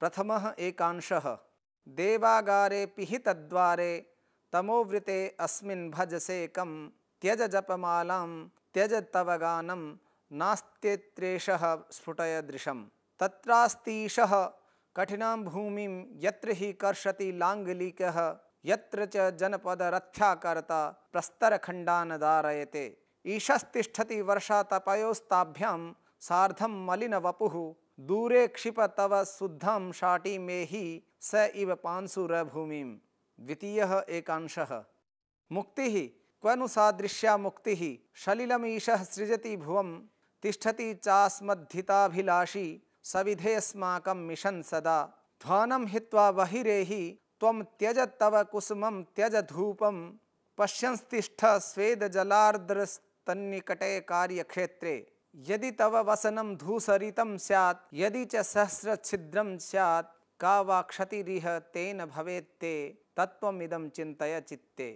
प्रथम एकांश देवागारे पिहितद्वारे तमोवृते अस्मिन् कम त्यज जपमालां त्यज तव गानं नास्त्येत्रेषः स्फुटयदृशं तत्रास्तीशः कठिनां भूमिं यत्र हि कर्षति लाङ्गलिकः यत्र च जनपदरथ्याकर्ता प्रस्तरखण्डान् धारयते ईशस्तिष्ठति वर्षा साधम मलिन वपु दूरे क्षिप तव शुद्धम शाटी में ही स इव पांसुरभूमि द्वितीय एकांश मुक्ति क्वनु सादृश्या मुक्ति सलिलमीश सृजति भुवं तिष्ठति चास्मद्धिताभिलाषी सविधेस्माक मिशन सदा ध्वानम हित्वा बहिरेहि त्वं त्यज तव कुसुमं त्यज धूपं पश्यंस्तिष्ठ स्वेदजलार्द्रस्तन्निकटे कार्यक्षेत्रे यदि तव वसनम धूसरितम स्यात् यदि च सहस्र छिद्रम स्यात् का वा क्षतिरिह तेन भवेत्ते तत्वमिदम चिंतय चित्ते